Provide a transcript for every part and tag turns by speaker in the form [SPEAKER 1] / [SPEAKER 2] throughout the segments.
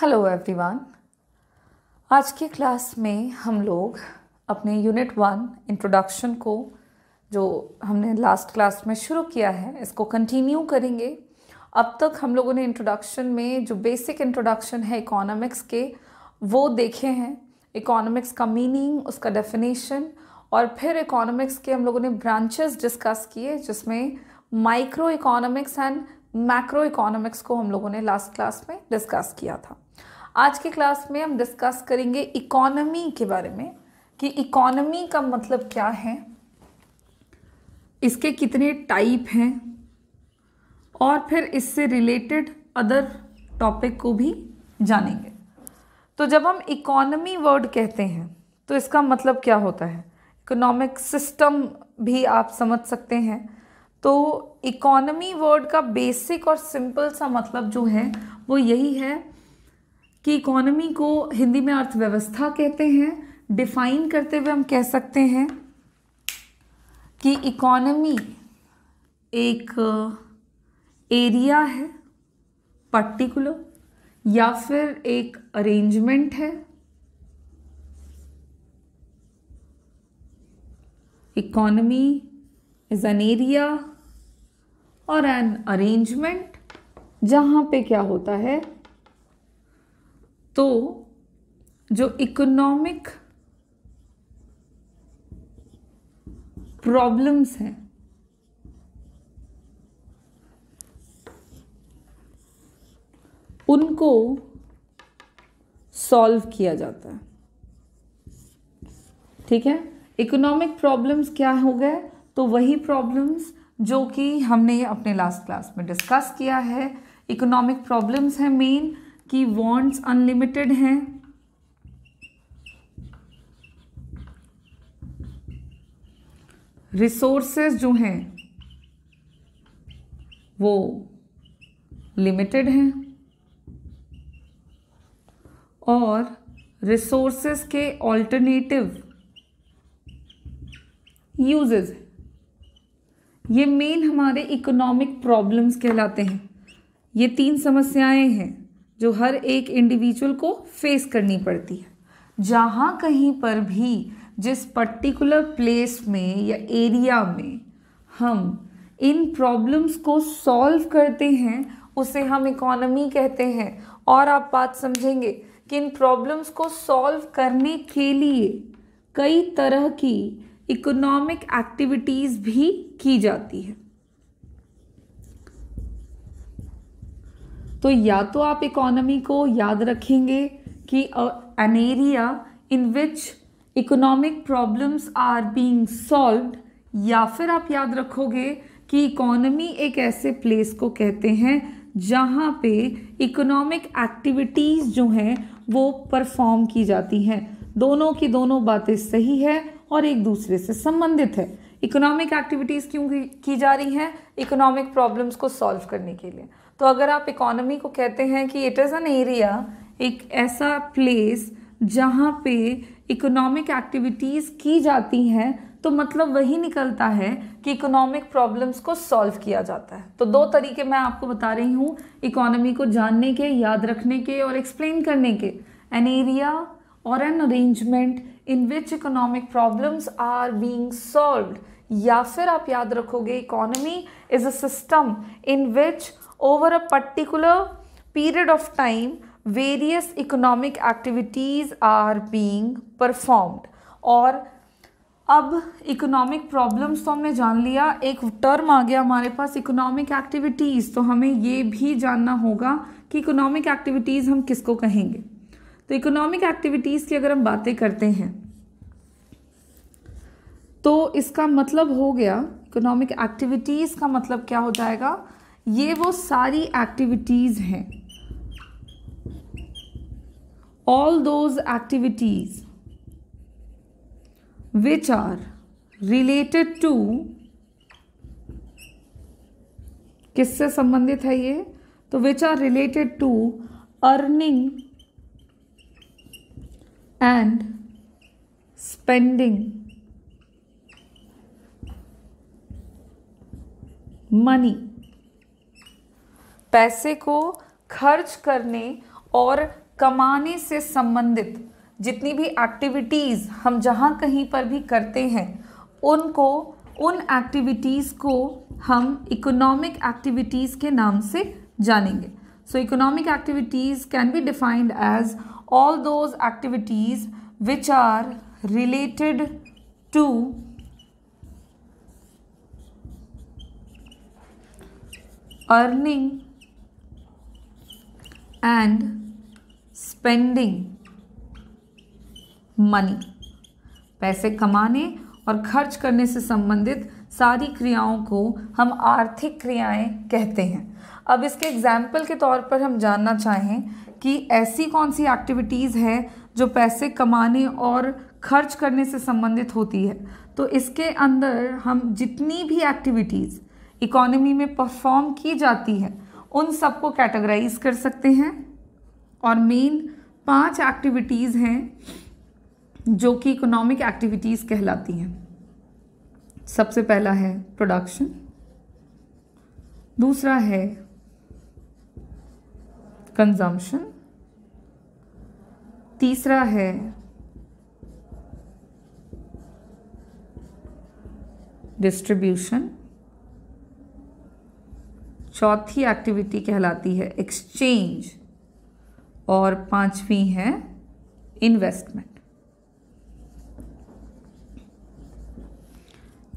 [SPEAKER 1] hello everyone आज की class में हम लोग अपने यूनिट वन इंट्रोडक्शन को जो हमने लास्ट क्लास में शुरू किया है इसको कंटिन्यू करेंगे अब तक हम लोगों ने इंट्रोडक्शन में जो बेसिक इंट्रोडक्शन है इकोनॉमिक्स के वो देखे हैं इकोनॉमिक्स का मीनिंग उसका डेफिनेशन और फिर इकोनॉमिक्स के हम लोगों ने ब्रांचेस डिस्कस किए जिसमें micro economics and macro economics को हम लोगों ने लास्ट क्लास में डिस्कस किया था आज की क्लास में हम डिस्कस करेंगे इकोनॉमी के बारे में कि इकोनॉमी का मतलब क्या है इसके कितने टाइप हैं और फिर इससे रिलेटेड अदर टॉपिक को भी जानेंगे तो जब हम इकोनॉमी वर्ड कहते हैं तो इसका मतलब क्या होता है इकोनॉमिक सिस्टम भी आप समझ सकते हैं तो इकोनॉमी वर्ड का बेसिक और सिंपल सा मतलब जो है वो यही है कि इकोनॉमी को हिंदी में अर्थव्यवस्था कहते हैं डिफाइन करते हुए हम कह सकते हैं कि इकोनॉमी एक एरिया है पर्टिकुलर या फिर एक अरेंजमेंट है इकोनॉमी इज एन एरिया और एन अरेंजमेंट जहाँ पे क्या होता है तो जो इकोनॉमिक प्रॉब्लम्स हैं उनको सॉल्व किया जाता है ठीक है इकोनॉमिक प्रॉब्लम्स क्या हो गए तो वही प्रॉब्लम्स जो कि हमने अपने लास्ट क्लास में डिस्कस किया है इकोनॉमिक प्रॉब्लम्स हैं मेन कि वॉन्ट्स अनलिमिटेड हैं रिसोर्सेज जो हैं वो लिमिटेड हैं और रिसोर्सेस के ऑल्टरनेटिव यूजेस ये मेन हमारे इकोनॉमिक प्रॉब्लम्स कहलाते हैं ये तीन समस्याएं हैं जो हर एक इंडिविजुअल को फेस करनी पड़ती है जहाँ कहीं पर भी जिस पर्टिकुलर प्लेस में या एरिया में हम इन प्रॉब्लम्स को सॉल्व करते हैं उसे हम इकोनॉमी कहते हैं और आप बात समझेंगे कि इन प्रॉब्लम्स को सॉल्व करने के लिए कई तरह की इकोनॉमिक एक्टिविटीज़ भी की जाती है तो या तो आप इकोनॉमी को याद रखेंगे कि an area in which economic problems are being solved या फिर आप याद रखोगे कि इकोनॉमी एक ऐसे प्लेस को कहते हैं जहाँ पे इकोनॉमिक एक्टिविटीज़ जो हैं वो परफॉर्म की जाती हैं दोनों की दोनों बातें सही है और एक दूसरे से संबंधित है इकोनॉमिक एक्टिविटीज़ क्यों की जा रही हैं इकोनॉमिक प्रॉब्लम्स को सॉल्व करने के लिए तो अगर आप इकोनॉमी को कहते हैं कि इट इज़ एन एरिया एक ऐसा प्लेस जहाँ पे इकोनॉमिक एक्टिविटीज़ की जाती हैं तो मतलब वही निकलता है कि इकोनॉमिक प्रॉब्लम्स को सॉल्व किया जाता है तो दो तरीके मैं आपको बता रही हूँ इकोनॉमी को जानने के याद रखने के और एक्सप्लेन करने के एन एरिया और an arrangement in which economic problems are being solve या फिर आप याद रखोगे economy is a system in which over a particular period of time various economic activities are being performed और अब इकोनॉमिक प्रॉब्लम्स तो हमने जान लिया एक टर्म आ गया हमारे पास इकोनॉमिक एक्टिविटीज़ तो हमें ये भी जानना होगा कि इकोनॉमिक एक्टिविटीज़ हम किसको कहेंगे तो इकोनॉमिक एक्टिविटीज़ की अगर हम बातें करते हैं तो इसका मतलब हो गया इकोनॉमिक एक्टिविटीज़ का मतलब क्या हो जाएगा ये वो सारी एक्टिविटीज़ हैं all those activities which are related to किससे संबंधित है ये तो which are related to earning and spending money पैसे को खर्च करने और कमाने से संबंधित जितनी भी एक्टिविटीज़ हम जहाँ कहीं पर भी करते हैं उनको उन एक्टिविटीज़ को हम इकोनॉमिक एक्टिविटीज़ के नाम से जानेंगे so economic activities can be defined as all those activities which are related to earning and spending money पैसे कमाने और खर्च करने से संबंधित सारी क्रियाओं को हम आर्थिक क्रियाएं कहते हैं अब इसके एग्जाम्पल के तौर पर हम जानना चाहें कि ऐसी कौन सी एक्टिविटीज़ है जो पैसे कमाने और खर्च करने से संबंधित होती है तो इसके अंदर हम जितनी भी एक्टिविटीज़ इकोनॉमी में परफॉर्म की जाती है उन सबको कैटेगराइज कर सकते हैं और मेन पांच एक्टिविटीज़ हैं जो कि इकोनॉमिक एक्टिविटीज़ कहलाती हैं सबसे पहला है प्रोडक्शन दूसरा है कंजम्पशन तीसरा है डिस्ट्रीब्यूशन चौथी एक्टिविटी कहलाती है एक्सचेंज और पांचवी है इन्वेस्टमेंट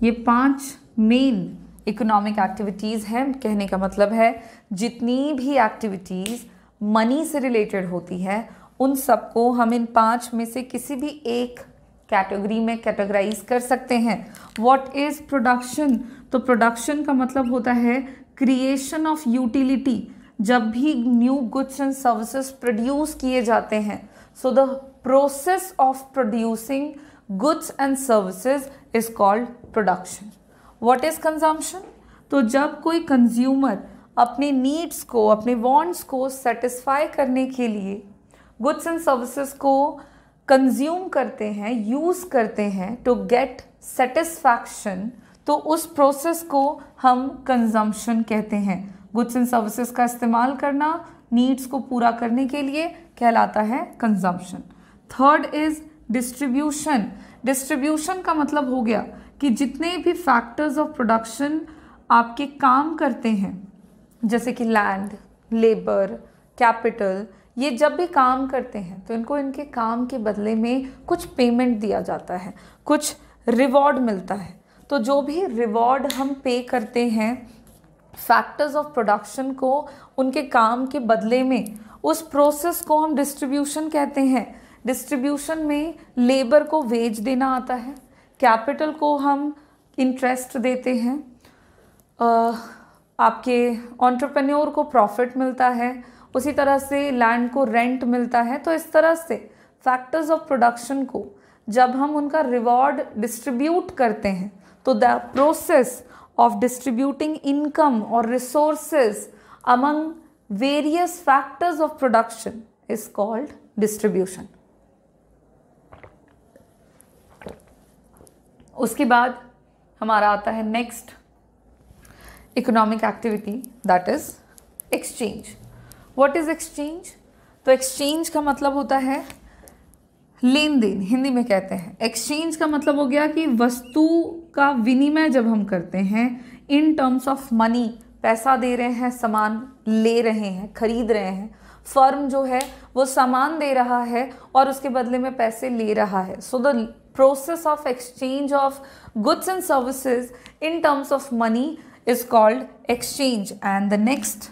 [SPEAKER 1] ये पांच मेन इकोनॉमिक एक्टिविटीज़ हैं कहने का मतलब है जितनी भी एक्टिविटीज़ मनी से रिलेटेड होती है उन सबको हम इन पांच में से किसी भी एक कैटेगरी में कैटेगराइज कर सकते हैं व्हाट इज़ प्रोडक्शन तो प्रोडक्शन का मतलब होता है क्रिएशन ऑफ यूटिलिटी जब भी new goods and services produce किए जाते हैं so the process of producing goods and services is called production what is consumption तो जब कोई कंज्यूमर अपने नीड्स को अपने वॉन्ट्स को सेटिस्फाई करने के लिए गुड्स एंड सर्विसेज को कंज्यूम करते हैं यूज़ करते हैं टू गेट सेटिस्फैक्शन तो उस प्रोसेस को हम कंजम्पशन कहते हैं गुड्स एंड सर्विसेज का इस्तेमाल करना नीड्स को पूरा करने के लिए कहलाता है consumption third is distribution distribution का मतलब हो गया कि जितने भी फैक्टर्स ऑफ प्रोडक्शन आपके काम करते हैं जैसे कि लैंड लेबर कैपिटल ये जब भी काम करते हैं तो इनको इनके काम के बदले में कुछ पेमेंट दिया जाता है कुछ रिवॉर्ड मिलता है तो जो भी रिवॉर्ड हम पे करते हैं फैक्टर्स ऑफ प्रोडक्शन को उनके काम के बदले में उस प्रोसेस को हम डिस्ट्रीब्यूशन कहते हैं डिस्ट्रीब्यूशन में लेबर को वेज देना आता है कैपिटल को हम इंटरेस्ट देते हैं आपके ऑन्टरप्रन्योर को प्रॉफिट मिलता है उसी तरह से लैंड को रेंट मिलता है तो इस तरह से फैक्टर्स ऑफ प्रोडक्शन को जब हम उनका रिवॉर्ड डिस्ट्रीब्यूट करते हैं तो the process of distributing income और resources among various factors of production is called distribution उसके बाद हमारा आता है next economic activity that is exchange what is exchange तो एक्सचेंज का मतलब होता है लेन देन हिंदी में कहते हैं एक्सचेंज का मतलब हो गया कि वस्तु का विनिमय जब हम करते हैं इन टर्म्स ऑफ मनी पैसा दे रहे हैं सामान ले रहे हैं खरीद रहे हैं फर्म जो है वो सामान दे रहा है और उसके बदले में पैसे ले रहा है so the process of exchange of goods and services in terms of money is called exchange and the next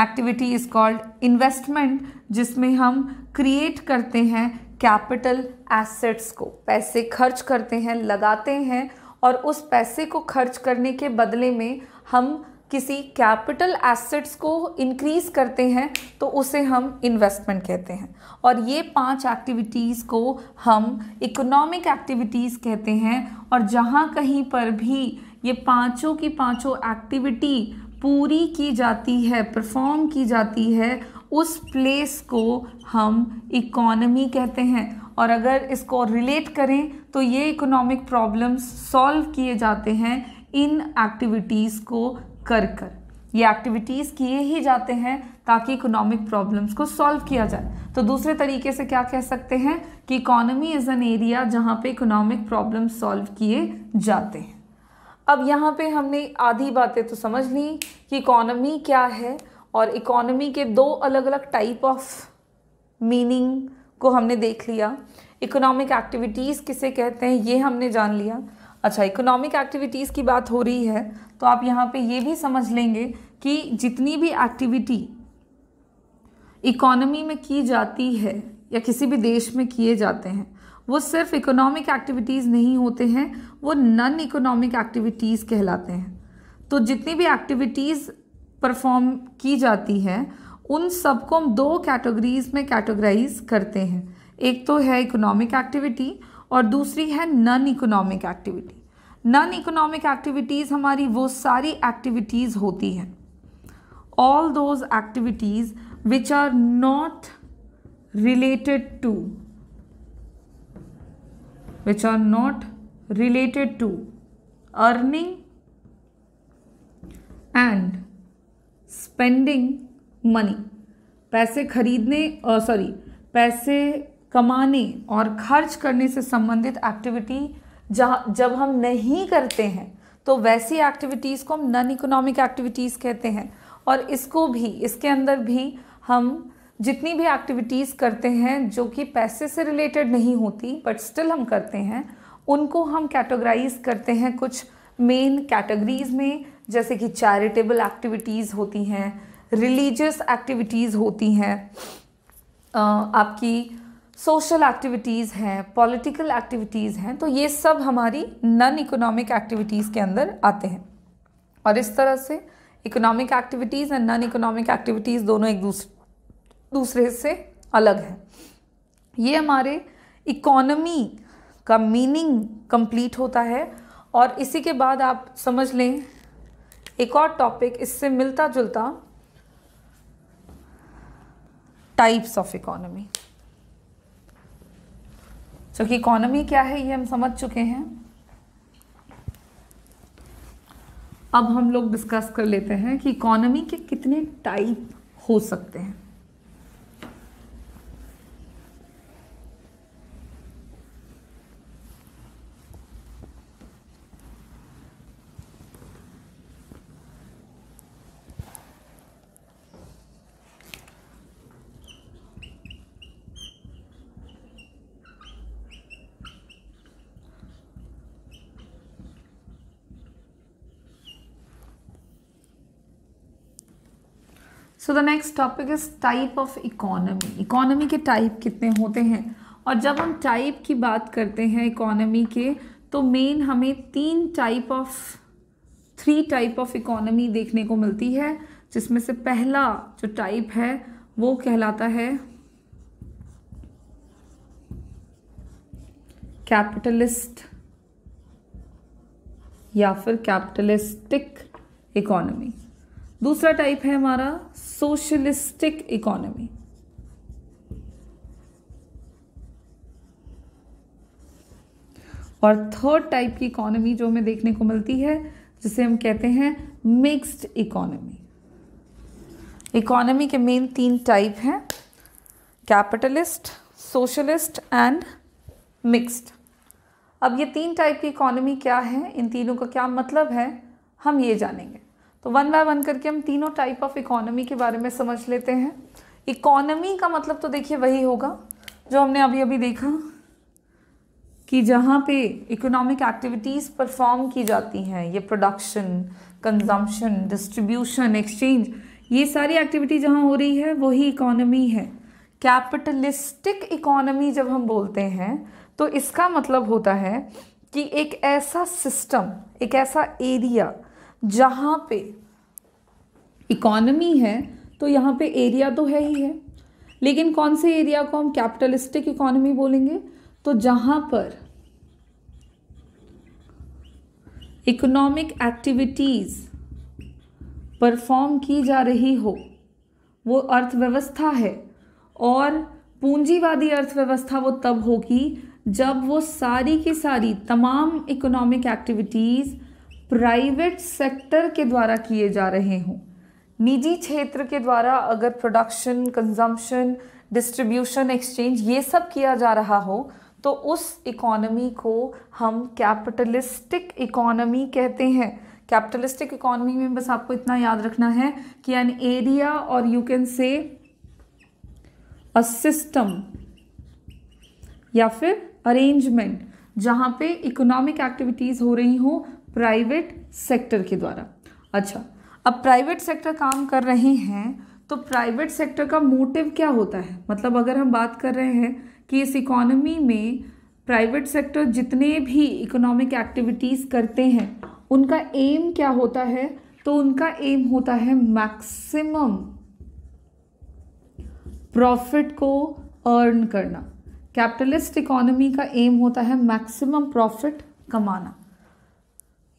[SPEAKER 1] activity is called investment जिसमें हम क्रिएट करते हैं कैपिटल एसेट्स को पैसे खर्च करते हैं लगाते हैं और उस पैसे को खर्च करने के बदले में हम किसी कैपिटल एसेट्स को इंक्रीज़ करते हैं तो उसे हम इन्वेस्टमेंट कहते हैं और ये पांच एक्टिविटीज़ को हम इकोनॉमिक एक्टिविटीज़ कहते हैं और जहाँ कहीं पर भी ये पांचों की पांचों एक्टिविटी पूरी की जाती है परफॉर्म की जाती है उस प्लेस को हम इकोनमी कहते हैं और अगर इसको रिलेट करें तो ये इकोनॉमिक प्रॉब्लम्स सॉल्व किए जाते हैं इन एक्टिविटीज़ को कर कर ये एक्टिविटीज़ किए ही जाते हैं ताकि इकोनॉमिक प्रॉब्लम्स को सॉल्व किया जाए तो दूसरे तरीके से क्या कह सकते हैं कि इकोनॉमी इज़ एन एरिया जहाँ पे इकोनॉमिक प्रॉब्लम सॉल्व किए जाते हैं अब यहाँ पे हमने आधी बातें तो समझ ली कि इकोनॉमी क्या है और इकोनॉमी के दो अलग अलग टाइप ऑफ मीनिंग को हमने देख लिया इकोनॉमिक एक्टिविटीज़ किसे कहते हैं ये हमने जान लिया अच्छा इकोनॉमिक एक्टिविटीज़ की बात हो रही है तो आप यहाँ पे ये भी समझ लेंगे कि जितनी भी एक्टिविटी इकोनॉमी में की जाती है या किसी भी देश में किए जाते हैं वो सिर्फ इकोनॉमिक एक्टिविटीज़ नहीं होते हैं वो नन इकोनॉमिक एक्टिविटीज़ कहलाते हैं तो जितनी भी एक्टिविटीज़ परफॉर्म की जाती हैं उन सबको हम दो कैटेगरीज में कैटेगराइज करते हैं एक तो है इकोनॉमिक एक्टिविटी और दूसरी है non economic activity non economic activities हमारी वो सारी एक्टिविटीज़ होती हैं all those activities which are not related to which are not related to earning and spending money पैसे खरीदने सॉरी पैसे कमाने और खर्च करने से संबंधित एक्टिविटी जहाँ जब हम नहीं करते हैं तो वैसी एक्टिविटीज़ को हम नॉन इकोनॉमिक एक्टिविटीज़ कहते हैं और इसको भी इसके अंदर भी हम जितनी भी एक्टिविटीज़ करते हैं जो कि पैसे से रिलेटेड नहीं होती बट स्टिल हम करते हैं उनको हम कैटेगराइज करते हैं कुछ मेन कैटेगरीज़ में जैसे कि चैरिटेबल एक्टिविटीज़ होती हैं रिलीजियस एक्टिविटीज़ होती हैं आपकी सोशल एक्टिविटीज़ हैं पॉलिटिकल एक्टिविटीज़ हैं तो ये सब हमारी नॉन इकोनॉमिक एक्टिविटीज़ के अंदर आते हैं और इस तरह से economic activities and non economic activities दोनों एक दूसरे दूसरे से अलग है ये हमारे इकोनमी का मीनिंग कंप्लीट होता है और इसी के बाद आप समझ लें एक और टॉपिक इससे मिलता जुलता टाइप्स ऑफ इकोनॉमी क्योंकि इकोनॉमी क्या है ये हम समझ चुके हैं अब हम लोग डिस्कस कर लेते हैं कि इकोनॉमी के कितने टाइप हो सकते हैं so the next topic is type of economy economy के टाइप कितने होते हैं और जब हम टाइप की बात करते हैं इकोनॉमी के तो मेन हमें तीन type of three type of economy देखने को मिलती है जिसमें से पहला जो टाइप है वो कहलाता है कैपिटलिस्ट या फिर कैपिटलिस्टिक इकोनॉमी दूसरा टाइप है हमारा सोशलिस्टिक इकोनॉमी और थर्ड टाइप की इकोनॉमी जो हमें देखने को मिलती है जिसे हम कहते हैं मिक्स्ड इकोनॉमी इकोनॉमी के मेन तीन टाइप हैं कैपिटलिस्ट सोशलिस्ट एंड मिक्स्ड अब ये तीन टाइप की इकोनॉमी क्या है इन तीनों का क्या मतलब है हम ये जानेंगे तो वन बाय वन करके हम तीनों टाइप ऑफ इकोनॉमी के बारे में समझ लेते हैं इकोनॉमी का मतलब तो देखिए वही होगा जो हमने अभी अभी देखा कि जहाँ पे इकोनॉमिक एक्टिविटीज़ परफॉर्म की जाती हैं ये प्रोडक्शन कंजम्पशन डिस्ट्रीब्यूशन एक्सचेंज ये सारी एक्टिविटी जहाँ हो रही है वही इकोनॉमी है कैपिटलिस्टिक इकोनॉमी जब हम बोलते हैं तो इसका मतलब होता है कि एक ऐसा सिस्टम एक ऐसा एरिया जहाँ पे इकोनॉमी है तो यहाँ पे एरिया तो है ही है लेकिन कौन से एरिया को हम कैपिटलिस्टिक इकोनॉमी बोलेंगे तो जहाँ पर इकोनॉमिक एक्टिविटीज़ परफॉर्म की जा रही हो वो अर्थव्यवस्था है और पूंजीवादी अर्थव्यवस्था वो तब होगी जब वो सारी की सारी तमाम इकोनॉमिक एक्टिविटीज़ प्राइवेट सेक्टर के द्वारा किए जा रहे हों निजी क्षेत्र के द्वारा अगर प्रोडक्शन कंजम्पशन डिस्ट्रीब्यूशन एक्सचेंज ये सब किया जा रहा हो तो उस इकोनॉमी को हम कैपिटलिस्टिक इकोनॉमी कहते हैं कैपिटलिस्टिक इकोनॉमी में बस आपको इतना याद रखना है कि एन एरिया और you can say a system या फिर अरेंजमेंट जहाँ पे इकोनॉमिक एक्टिविटीज़ हो रही हों प्राइवेट सेक्टर के द्वारा अच्छा अब प्राइवेट सेक्टर काम कर रहे हैं तो प्राइवेट सेक्टर का मोटिव क्या होता है मतलब अगर हम बात कर रहे हैं कि इस इकोनॉमी में प्राइवेट सेक्टर जितने भी इकोनॉमिक एक्टिविटीज़ करते हैं उनका एम क्या होता है तो उनका एम होता है मैक्सिमम प्रॉफिट को अर्न करना कैपिटलिस्ट इकोनॉमी का एम होता है मैक्सिमम प्रॉफिट कमाना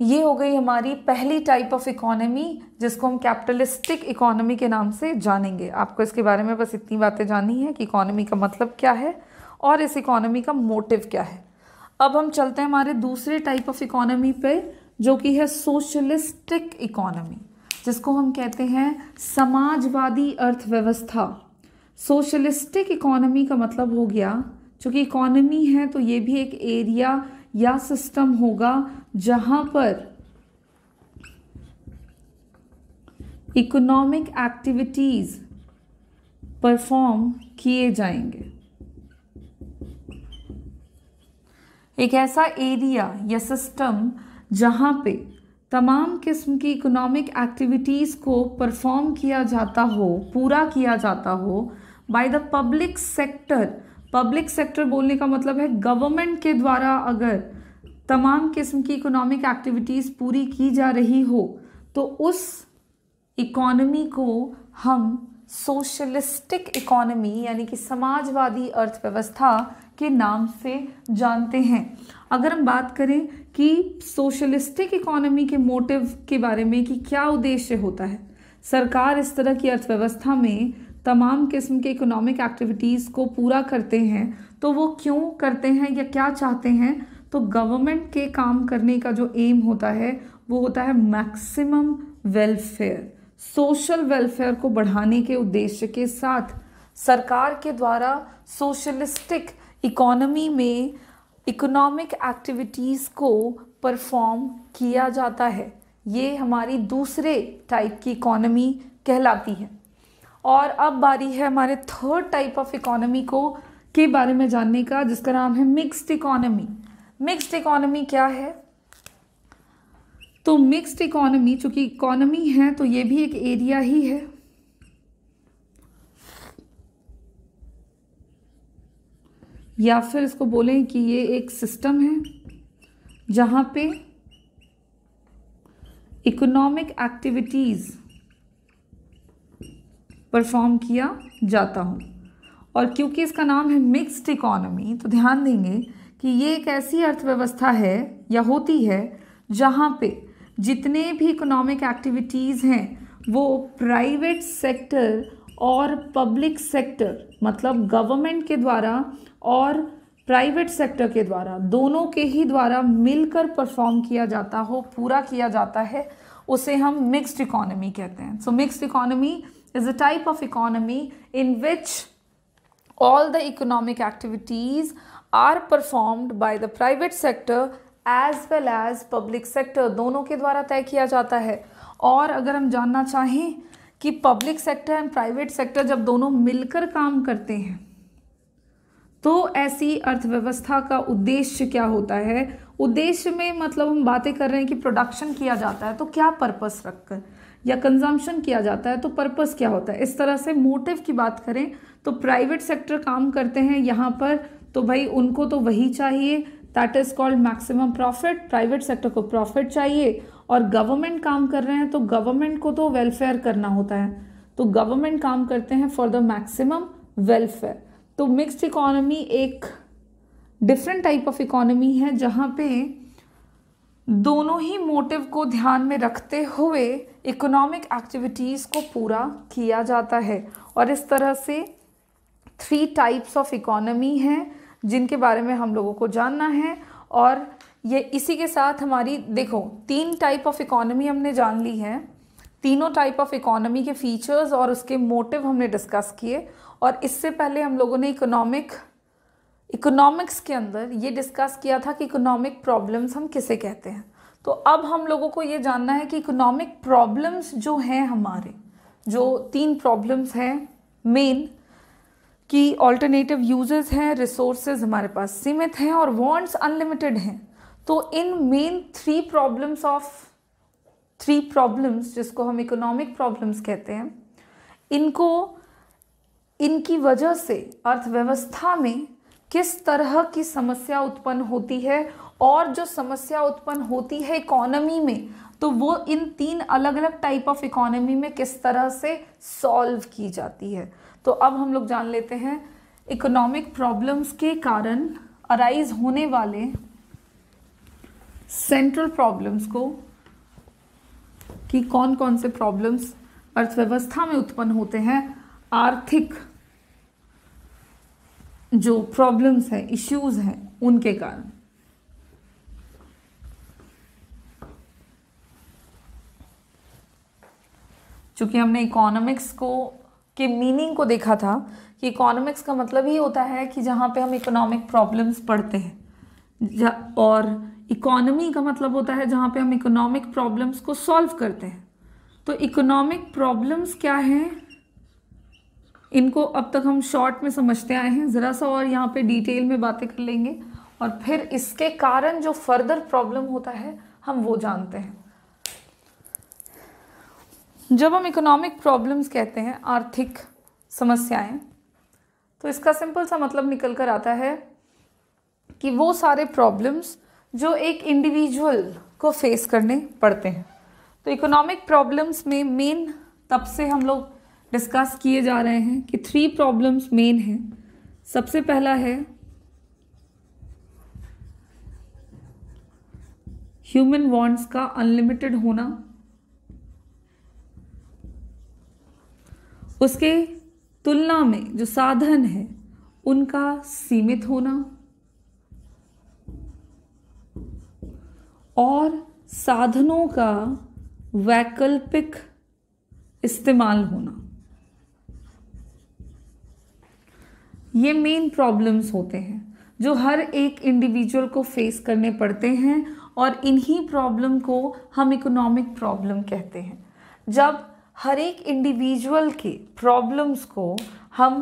[SPEAKER 1] ये हो गई हमारी पहली टाइप ऑफ इकोनॉमी जिसको हम कैपिटलिस्टिक इकोनॉमी के नाम से जानेंगे आपको इसके बारे में बस इतनी बातें जाननी है कि इकोनॉमी का मतलब क्या है और इस इकोनॉमी का मोटिव क्या है अब हम चलते हैं हमारे दूसरे टाइप ऑफ इकोनॉमी पे जो कि है सोशलिस्टिक इकोनॉमी जिसको हम कहते हैं समाजवादी अर्थव्यवस्था सोशलिस्टिक इकोनॉमी का मतलब हो गया चूँकि इकोनॉमी है तो ये भी एक एरिया या सिस्टम होगा जहां पर इकोनॉमिक एक्टिविटीज परफॉर्म किए जाएंगे एक ऐसा एरिया या सिस्टम जहां पे तमाम किस्म की इकोनॉमिक एक्टिविटीज़ को परफॉर्म किया जाता हो पूरा किया जाता हो by the public sector public sector बोलने का मतलब है गवर्नमेंट के द्वारा अगर तमाम किस्म की इकोनॉमिक एक्टिविटीज़ पूरी की जा रही हो तो उस इकोनॉमी को हम सोशलिस्टिक इकोनॉमी यानी कि समाजवादी अर्थव्यवस्था के नाम से जानते हैं अगर हम बात करें कि सोशलिस्टिक इकोनॉमी के मोटिव के बारे में कि क्या उद्देश्य होता है सरकार इस तरह की अर्थव्यवस्था में तमाम किस्म के इकोनॉमिक एक्टिविटीज़ को पूरा करते हैं तो वो क्यों करते हैं या क्या चाहते हैं तो गवर्नमेंट के काम करने का जो एम होता है वो होता है मैक्सिमम वेलफेयर सोशल वेलफेयर को बढ़ाने के उद्देश्य के साथ सरकार के द्वारा सोशलिस्टिक इकोनॉमी में इकोनॉमिक एक्टिविटीज़ को परफॉर्म किया जाता है ये हमारी दूसरे टाइप की इकोनॉमी कहलाती है और अब बारी है हमारे थर्ड टाइप ऑफ इकोनॉमी को के बारे में जानने का जिसका नाम है मिक्स्ड इकोनॉमी मिक्स्ड इकोनॉमी क्या है तो मिक्स्ड इकोनॉमी चूंकि इकोनॉमी है तो ये भी एक एरिया ही है या फिर इसको बोलें कि ये एक सिस्टम है जहां पे इकोनॉमिक एक्टिविटीज़ परफॉर्म किया जाता हो और क्योंकि इसका नाम है मिक्स्ड इकोनॉमी तो ध्यान देंगे कि ये एक ऐसी अर्थव्यवस्था है या होती है जहाँ पे जितने भी इकोनॉमिक एक्टिविटीज़ हैं वो प्राइवेट सेक्टर और पब्लिक सेक्टर मतलब गवर्नमेंट के द्वारा और प्राइवेट सेक्टर के द्वारा दोनों के ही द्वारा मिलकर परफॉर्म किया जाता हो पूरा किया जाता है उसे हम मिक्स्ड इकोनॉमी कहते हैं so mixed economy is a type of economy in which all the economic activities are performed by the private sector as well as public sector दोनों के द्वारा तय किया जाता है और अगर हम जानना चाहें कि public sector and private sector जब दोनों मिलकर काम करते हैं तो ऐसी अर्थव्यवस्था का उद्देश्य क्या होता है उद्देश्य में मतलब हम बातें कर रहे हैं कि प्रोडक्शन किया जाता है तो क्या पर्पस रखकर या कंजम्पशन किया जाता है तो पर्पस क्या होता है इस तरह से मोटिव की बात करें तो प्राइवेट सेक्टर काम करते हैं यहाँ पर तो भाई उनको तो वही चाहिए that is called maximum profit private sector को प्रॉफिट चाहिए और गवर्नमेंट काम कर रहे हैं तो गवर्नमेंट को तो वेलफेयर करना होता है तो गवर्नमेंट काम करते हैं फॉर द मैक्सिमम वेलफेयर तो मिक्स्ड इकोनॉमी एक डिफरेंट टाइप ऑफ इकोनॉमी है जहाँ पे दोनों ही मोटिव को ध्यान में रखते हुए इकोनॉमिक एक्टिविटीज़ को पूरा किया जाता है और इस तरह से थ्री टाइप्स ऑफ इकोनॉमी हैं जिनके बारे में हम लोगों को जानना है और ये इसी के साथ हमारी देखो तीन टाइप ऑफ इकोनॉमी हमने जान ली है तीनों टाइप ऑफ इकोनॉमी के फीचर्स और उसके मोटिव हमने डिस्कस किए और इससे पहले हम लोगों ने इकोनॉमिक इकोनॉमिक्स के अंदर ये डिस्कस किया था कि इकोनॉमिक प्रॉब्लम्स हम किसे कहते हैं तो अब हम लोगों को ये जानना है कि इकोनॉमिक प्रॉब्लम्स जो हैं हमारे जो तीन प्रॉब्लम्स हैं मेन कि ऑल्टरनेटिव यूजेस हैं रिसोर्सेज हमारे पास सीमित हैं और वांट्स अनलिमिटेड हैं तो इन main three problems of three problems जिसको हम इकोनॉमिक प्रॉब्लम्स कहते हैं इनको इनकी वजह से अर्थव्यवस्था में किस तरह की समस्या उत्पन्न होती है और जो समस्या उत्पन्न होती है इकोनॉमी में तो वो इन तीन अलग अलग टाइप ऑफ इकोनॉमी में किस तरह से सॉल्व की जाती है तो अब हम लोग जान लेते हैं इकोनॉमिक प्रॉब्लम्स के कारण अराइज होने वाले सेंट्रल प्रॉब्लम्स को कि कौन कौन से प्रॉब्लम्स अर्थव्यवस्था में उत्पन्न होते हैं आर्थिक जो प्रॉब्लम्स हैं इश्यूज हैं उनके कारण चूंकि हमने इकोनॉमिक्स को के मीनिंग को देखा था कि इकोनॉमिक्स का मतलब ही होता है कि जहाँ पे हम इकोनॉमिक प्रॉब्लम्स पढ़ते हैं और इकोनॉमी का मतलब होता है जहाँ पे हम इकोनॉमिक प्रॉब्लम्स को सॉल्व करते हैं तो इकोनॉमिक प्रॉब्लम्स क्या हैं इनको अब तक हम शॉर्ट में समझते आए हैं ज़रा सा और यहाँ पे डिटेल में बातें कर लेंगे और फिर इसके कारण जो फर्दर प्रॉब्लम होता है हम वो जानते हैं जब हम इकोनॉमिक प्रॉब्लम्स कहते हैं आर्थिक समस्याएं तो इसका सिंपल सा मतलब निकल कर आता है कि वो सारे प्रॉब्लम्स जो एक इंडिविजुअल को फेस करने पड़ते हैं तो इकोनॉमिक प्रॉब्लम्स में मेन तब से हम लोग डिस्कस किए जा रहे हैं कि थ्री प्रॉब्लम्स मेन हैं सबसे पहला है ह्यूमन वॉन्ट्स का अनलिमिटेड होना उसके तुलना में जो साधन है उनका सीमित होना और साधनों का वैकल्पिक इस्तेमाल होना ये मेन प्रॉब्लम्स होते हैं जो हर एक इंडिविजुअल को फेस करने पड़ते हैं और इन्हीं प्रॉब्लम को हम इकोनॉमिक प्रॉब्लम कहते हैं जब हर एक इंडिविजुअल के प्रॉब्लम्स को हम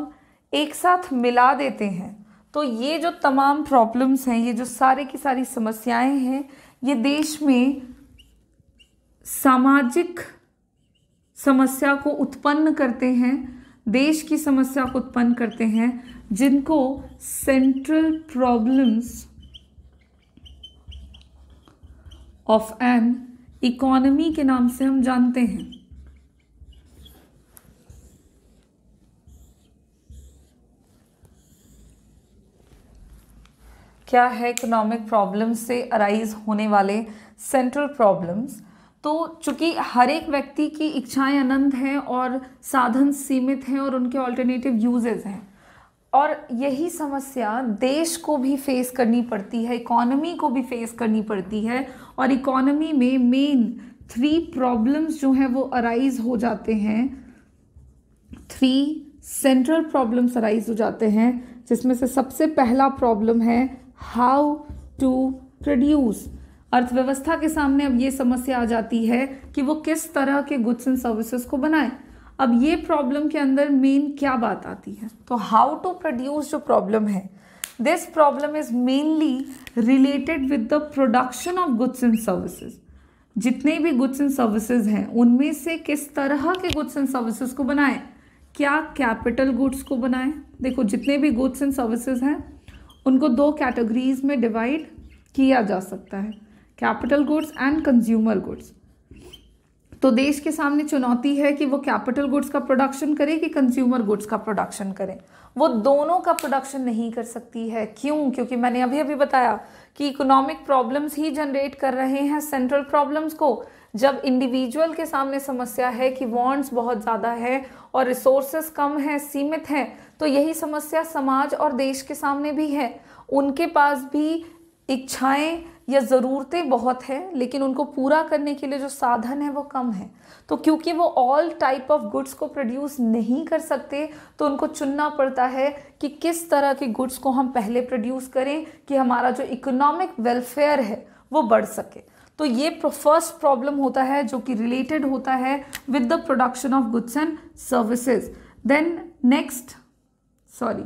[SPEAKER 1] एक साथ मिला देते हैं तो ये जो तमाम प्रॉब्लम्स हैं ये जो सारे की सारी समस्याएं हैं ये देश में सामाजिक समस्या को उत्पन्न करते हैं देश की समस्या उत्पन्न करते हैं जिनको central problems of an economy के नाम से हम जानते हैं क्या है इकोनॉमिक प्रॉब्लम्स से अराइज होने वाले सेंट्रल प्रॉब्लम्स तो चूंकि हर एक व्यक्ति की इच्छाएं अनंत हैं और साधन सीमित हैं और उनके ऑल्टरनेटिव यूजेज हैं और यही समस्या देश को भी फेस करनी पड़ती है इकोनॉमी को भी फेस करनी पड़ती है और इकोनॉमी में मेन थ्री प्रॉब्लम्स जो हैं वो अराइज हो जाते हैं थ्री सेंट्रल प्रॉब्लम्स अराइज हो जाते हैं जिसमें से सबसे पहला प्रॉब्लम है हाउ टू प्रोड्यूस अर्थव्यवस्था के सामने अब ये समस्या आ जाती है कि वो किस तरह के गुड्स एंड सर्विसेज को बनाए अब ये प्रॉब्लम के अंदर मेन क्या बात आती है तो हाउ टू प्रोड्यूस जो प्रॉब्लम है this problem is mainly related with the production of goods and services जितने भी गुड्स एंड सर्विसेज हैं उनमें से किस तरह के गुड्स एंड सर्विसेज को बनाए क्या कैपिटल गुड्स को बनाए देखो जितने भी गुड्स एंड सर्विसेज हैं उनको दो कैटेगरीज में डिवाइड किया जा सकता है capital goods and consumer goods तो देश के सामने चुनौती है कि वो कैपिटल गुड्स का प्रोडक्शन करे कि कंज्यूमर गुड्स का प्रोडक्शन करें वो दोनों का प्रोडक्शन नहीं कर सकती है क्यों क्योंकि मैंने अभी अभी बताया कि इकोनॉमिक प्रॉब्लम्स ही जनरेट कर रहे हैं सेंट्रल प्रॉब्लम्स को जब इंडिविजुअल के सामने समस्या है कि वॉन्ट्स बहुत ज़्यादा है और रिसोर्सेस कम है सीमित हैं तो यही समस्या समाज और देश के सामने भी है उनके पास भी इच्छाएं या ज़रूरतें बहुत हैं लेकिन उनको पूरा करने के लिए जो साधन है वो कम है तो क्योंकि वो ऑल टाइप ऑफ गुड्स को प्रोड्यूस नहीं कर सकते तो उनको चुनना पड़ता है कि किस तरह के गुड्स को हम पहले प्रोड्यूस करें कि हमारा जो इकोनॉमिक वेलफेयर है वो बढ़ सके तो ये फर्स्ट प्रॉब्लम होता है जो कि रिलेटेड होता है with the production of goods and services then next sorry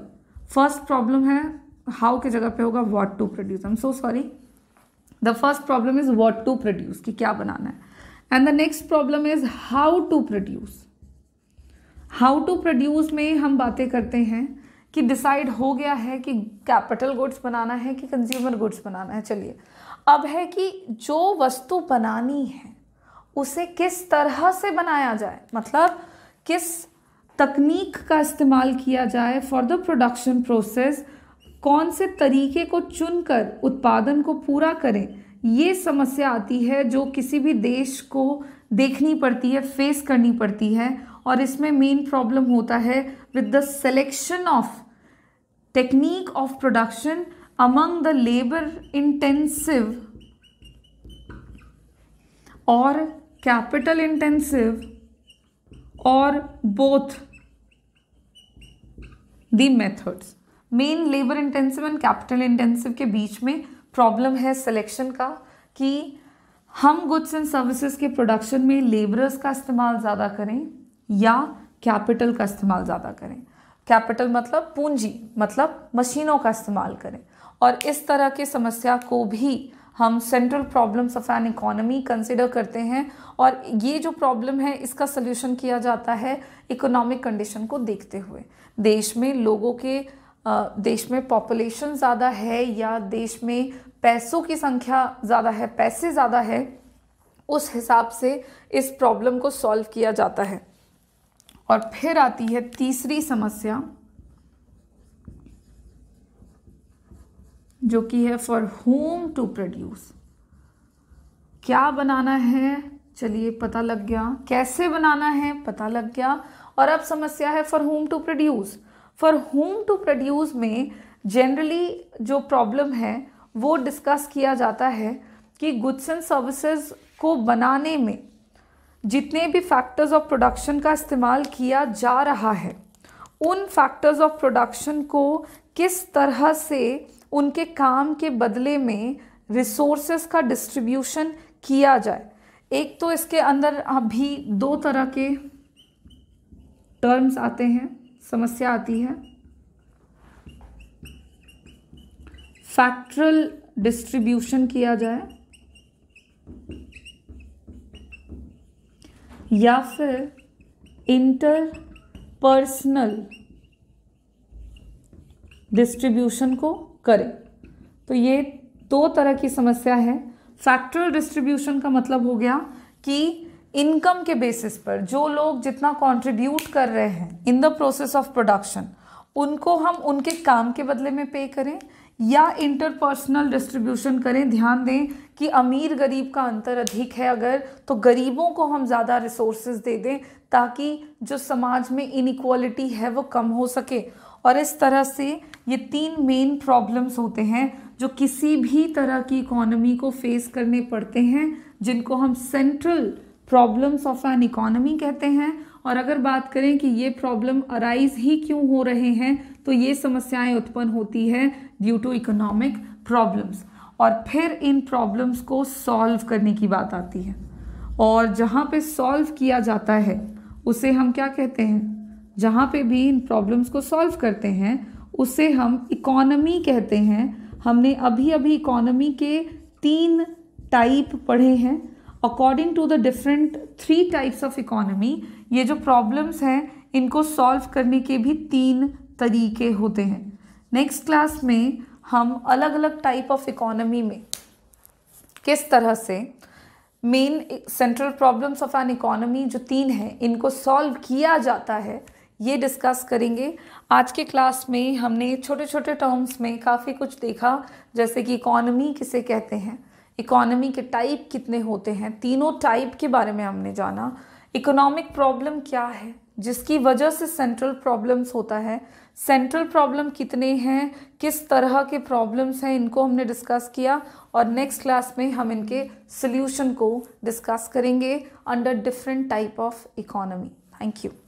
[SPEAKER 1] first problem है हाउ के जगह पे होगा what to produce I am so sorry the first problem is what to produce कि क्या बनाना है and the next problem is how to produce how to produce में हम बातें करते हैं कि डिसाइड हो गया है कि कैपिटल गुड्स बनाना है कि कंज्यूमर गुड्स बनाना है चलिए अब है कि जो वस्तु बनानी है उसे किस तरह से बनाया जाए मतलब किस तकनीक का इस्तेमाल किया जाए फॉर द प्रोडक्शन प्रोसेस कौन से तरीके को चुनकर उत्पादन को पूरा करें ये समस्या आती है जो किसी भी देश को देखनी पड़ती है फेस करनी पड़ती है और इसमें मेन प्रॉब्लम होता है with the selection of technique of production among the labour intensive और कैपिटल इंटेंसिव और both the methods main labour intensive and capital intensive के बीच में प्रॉब्लम है सिलेक्शन का कि हम गुड्स एंड सर्विसेज के प्रोडक्शन में लेबरर्स का इस्तेमाल ज़्यादा करें या कैपिटल का इस्तेमाल ज़्यादा करें कैपिटल मतलब पूंजी मतलब मशीनों का इस्तेमाल करें और इस तरह की समस्या को भी हम central problems of an economy consider करते हैं और ये जो प्रॉब्लम है इसका सोल्यूशन किया जाता है इकोनॉमिक कंडीशन को देखते हुए देश में लोगों के देश में पॉपुलेशन ज़्यादा है या देश में पैसों की संख्या ज़्यादा है पैसे ज़्यादा है उस हिसाब से इस प्रॉब्लम को सॉल्व किया जाता है और फिर आती है तीसरी समस्या जो कि है फॉर होम टू प्रोड्यूस क्या बनाना है चलिए पता लग गया कैसे बनाना है पता लग गया और अब समस्या है for whom to produce for whom to produce में जनरली जो प्रॉब्लम है वो डिस्कस किया जाता है कि गुड्स एंड सर्विसेज को बनाने में जितने भी फैक्टर्स ऑफ प्रोडक्शन का इस्तेमाल किया जा रहा है उन फैक्टर्स ऑफ प्रोडक्शन को किस तरह से उनके काम के बदले में रिसोर्सेज का डिस्ट्रीब्यूशन किया जाए एक तो इसके अंदर अभी दो तरह के टर्म्स आते हैं समस्या आती है फैक्ट्रल डिस्ट्रीब्यूशन किया जाए या फिर इंटर पर्सनल डिस्ट्रीब्यूशन को करें तो ये दो तरह की समस्या है फैक्ट्रल डिस्ट्रीब्यूशन का मतलब हो गया कि इनकम के बेसिस पर जो लोग जितना कंट्रीब्यूट कर रहे हैं in the process of production उनको हम उनके काम के बदले में पे करें या इंटरपर्सनल डिस्ट्रीब्यूशन करें ध्यान दें कि अमीर गरीब का अंतर अधिक है अगर तो गरीबों को हम ज़्यादा रिसोर्सेज दे दें ताकि जो समाज में इनक्वालिटी है वो कम हो सके और इस तरह से ये तीन मेन प्रॉब्लम्स होते हैं जो किसी भी तरह की इकोनॉमी को फेस करने पड़ते हैं जिनको हम central problems of an economy कहते हैं और अगर बात करें कि ये प्रॉब्लम अराइज ही क्यों हो रहे हैं तो ये समस्याएं उत्पन्न होती है ड्यू टू इकोनॉमिक प्रॉब्लम्स और फिर इन प्रॉब्लम्स को सॉल्व करने की बात आती है और जहाँ पे सॉल्व किया जाता है उसे हम क्या कहते हैं जहाँ पे भी इन प्रॉब्लम्स को सॉल्व करते हैं उसे हम इकोनॉमी कहते हैं हमने अभी अभी इकोनॉमी के तीन टाइप पढ़े हैं according to the different three types of economy ये जो प्रॉब्लम्स हैं इनको सॉल्व करने के भी तीन तरीके होते हैं नेक्स्ट क्लास में हम अलग अलग टाइप ऑफ इकोनॉमी में किस तरह से main central problems of an economy जो तीन हैं इनको सॉल्व किया जाता है ये डिस्कस करेंगे आज के क्लास में हमने छोटे छोटे टर्म्स में काफ़ी कुछ देखा जैसे कि इकोनॉमी किसे कहते हैं इकोनॉमी के टाइप कितने होते हैं तीनों टाइप के बारे में हमने जाना इकोनॉमिक प्रॉब्लम क्या है जिसकी वजह से सेंट्रल प्रॉब्लम्स होता है सेंट्रल प्रॉब्लम कितने हैं किस तरह के प्रॉब्लम्स हैं इनको हमने डिस्कस किया और नेक्स्ट क्लास में हम इनके सोल्यूशन को डिस्कस करेंगे under different type of economy thank you